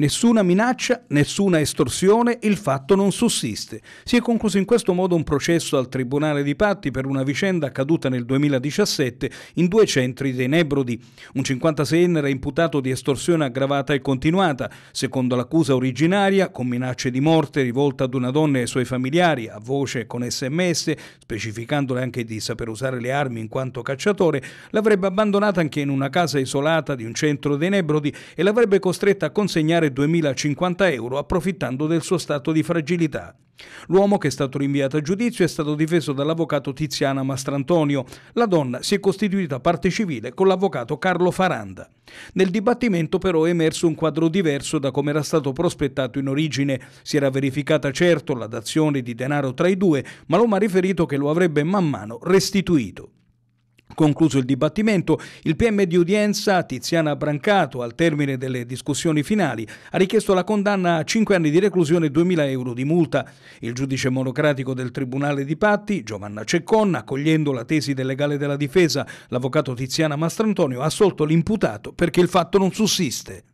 Nessuna minaccia, nessuna estorsione, il fatto non sussiste. Si è concluso in questo modo un processo al Tribunale di Patti per una vicenda accaduta nel 2017 in due centri dei Nebrodi. Un 56enne era imputato di estorsione aggravata e continuata, secondo l'accusa originaria, con minacce di morte rivolte ad una donna e ai suoi familiari, a voce con sms, specificandole anche di saper usare le armi in quanto cacciatore, l'avrebbe abbandonata anche in una casa isolata di un centro dei Nebrodi e l'avrebbe costretta a consegnare 2.050 euro approfittando del suo stato di fragilità. L'uomo che è stato rinviato a giudizio è stato difeso dall'avvocato Tiziana Mastrantonio. La donna si è costituita parte civile con l'avvocato Carlo Faranda. Nel dibattimento però è emerso un quadro diverso da come era stato prospettato in origine. Si era verificata certo la dazione di denaro tra i due, ma l'uomo ha riferito che lo avrebbe man mano restituito. Concluso il dibattimento, il PM di udienza Tiziana Brancato, al termine delle discussioni finali, ha richiesto la condanna a 5 anni di reclusione e 2.000 euro di multa. Il giudice monocratico del Tribunale di Patti, Giovanna Ceccon, accogliendo la tesi del legale della difesa, l'avvocato Tiziana Mastrantonio, ha assolto l'imputato perché il fatto non sussiste.